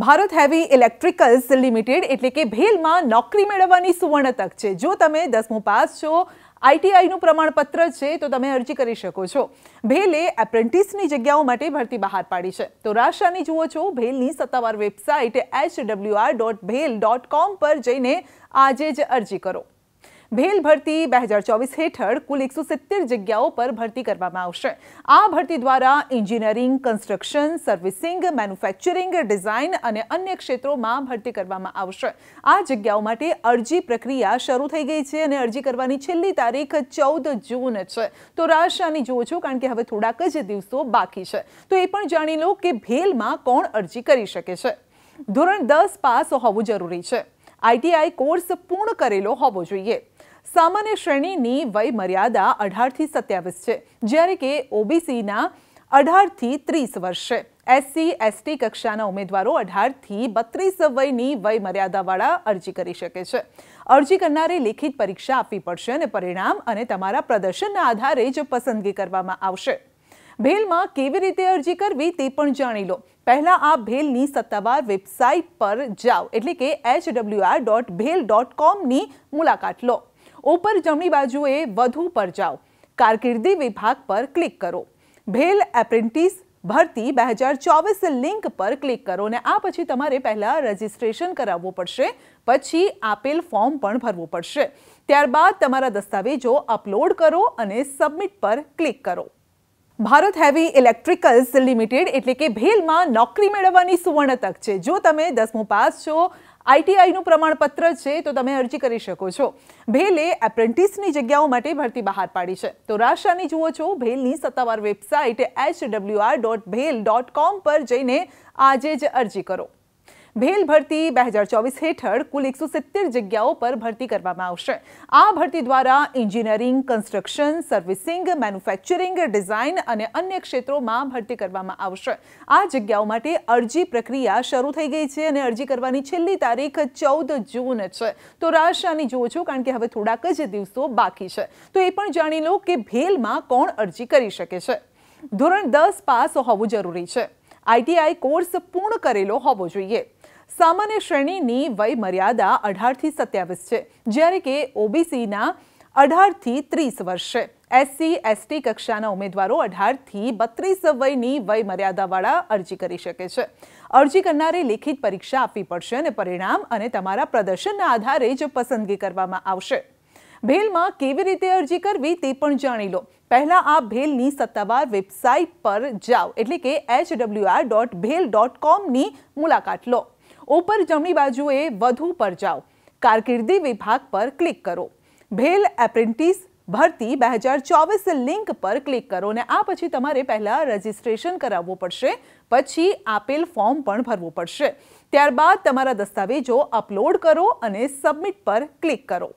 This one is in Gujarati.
भारत हेवी इलेक्ट्रिकल्स लिमिटेड એટલે કે ભેલમાં નોકરી મેળવવાની સુવર્ણતક છે જો તમે 10મો પાસ છો આઈટીઆઈ નું પ્રમાણપત્ર છે તો તમે અરજી કરી શકો છો ભેલે એપ્રેન્ટિસની જગ્યાઓ માટે ભરતી બહાર પાડી છે તો રાશાન જુઓ છો ભેલની સત્તાવાર વેબસાઈટ hwr.bhel.com પર જઈને આજે જ અરજી કરો BHEL ભરતી 2024 હેઠડ કુલ 170 જગ્યાઓ પર ભરતી કરવામાં આવશે આ ભરતી દ્વારા engineering construction servicing manufacturing design અને અન્ય ક્ષેત્રોમાં ભરતી કરવામાં આવશે આ જગ્યાઓ માટે અરજી પ્રક્રિયા શરૂ થઈ ગઈ છે અને અરજી કરવાની છેલ્લી તારીખ 14 જૂન છે તો રાજસાની જોજો કારણ કે હવે થોડાક જ દિવસો બાકી છે તો એ પણ જાણી લો કે BHEL માં કોણ અરજી કરી શકે છે ધોરણ 10 પાસ હોવું જરૂરી છે ITI કોર્સ પૂર્ણ કરેલો હોવો જોઈએ સામાન્ય શ્રેણીની વય મર્યાદા 18 થી 27 છે જ્યારે કે OBC ના 18 થી 30 વર્ષ છે SC ST કક્ષાના ઉમેદવારો 18 થી 32 વર્ષની વય મર્યાદાવાળા અરજી કરી શકે છે અરજી કરનારે લેખિત પરીક્ષા આપવી પડશે અને પરિણામ અને તમારું પ્રદર્શનના આધારે જ પસંદગી કરવામાં આવશે ભેલમાં કેવી રીતે અરજી કરવી તે પણ જાણી લો પહેલા આ ભેલની સત્તાવાર વેબસાઈટ પર जाओ એટલે કે hwr.bhel.com ની મુલાકાત લો ઉપર જમણી બાજુએ વધુ પર જાઓ કારકિર્દી વિભાગ પર ક્લિક કરો ભેલ એપ્રેન્ટિસ ભરતી બે હજાર ચોવીસ લિંક પર ક્લિક કરો અને આ પછી તમારે પહેલાં રજિસ્ટ્રેશન કરાવવું પડશે પછી આપેલ ફોર્મ પણ ભરવું પડશે ત્યારબાદ તમારા દસ્તાવેજો અપલોડ કરો અને સબમિટ પર ક્લિક કરો भारत हेवी इलेक्ट्रिकल्स लिमिटेड એટલે કે ભેલ માં નોકરી મેળવવાની સુવર્ણતક છે જો તમે 10મો પાસ છો આઈટીઆઈ નું પ્રમાણપત્ર છે તો તમે અરજી કરી શકો છો ભેલે એપ્રેન્ટિસની જગ્યાઓ માટે ભરતી બહાર પાડી છે તો રાશાની જુઓ છો ભેલ ની સત્તાવાર વેબસાઈટ hwr.bhel.com પર જઈને આજે જ અરજી કરો BHEL ભરતી 2024 હેઠર કુલ 170 જગ્યાઓ પર ભરતી કરવામાં આવશે આ ભરતી દ્વારા engineering construction servicing manufacturing design અને અન્ય ક્ષેત્રોમાં ભરતી કરવામાં આવશે આ જગ્યાઓ માટે અરજી પ્રક્રિયા શરૂ થઈ ગઈ છે અને અરજી કરવાની છેલ્લી તારીખ 14 જૂન છે તો રાજસાની જોજો કારણ કે હવે થોડાક જ દિવસો બાકી છે તો એ પણ જાણી લો કે BHEL માં કોણ અરજી કરી શકે છે ધોરણ 10 પાસ હોવું જરૂરી છે ITI કોર્સ પૂર્ણ કરેલો હોવો જોઈએ સામાન્ય શ્રેણીની વય મર્યાદા 18 થી 27 છે જ્યારે કે OBC ના 18 થી 30 વર્ષ છે SC ST કક્ષાના ઉમેદવારો 18 થી 32 વર્ષની વય મર્યાદાવાળા અરજી કરી શકે છે અરજી કરનારે લેખિત પરીક્ષા આપવી પડશે અને પરિણામ અને તમારું પ્રદર્શનના આધારે જ પસંદગી કરવામાં આવશે ભેલમાં કેવી રીતે અરજી કરવી તે પણ જાણી લો પહેલા આ ભેલની સત્તાવાર વેબસાઈટ પર जाओ એટલે કે hwr.bhel.com ની મુલાકાત લો ઉપર જમણી બાજુએ વધુ પર જાઓ કારકિર્દી વિભાગ પર ક્લિક કરો ભેલ એપ્રેન્ટિસ ભરતી બે હજાર ચોવીસ લિંક પર ક્લિક કરો અને આ પછી તમારે પહેલાં રજિસ્ટ્રેશન કરાવવું પડશે પછી આપેલ ફોર્મ પણ ભરવું પડશે ત્યારબાદ તમારા દસ્તાવેજો અપલોડ કરો અને સબમિટ પર ક્લિક કરો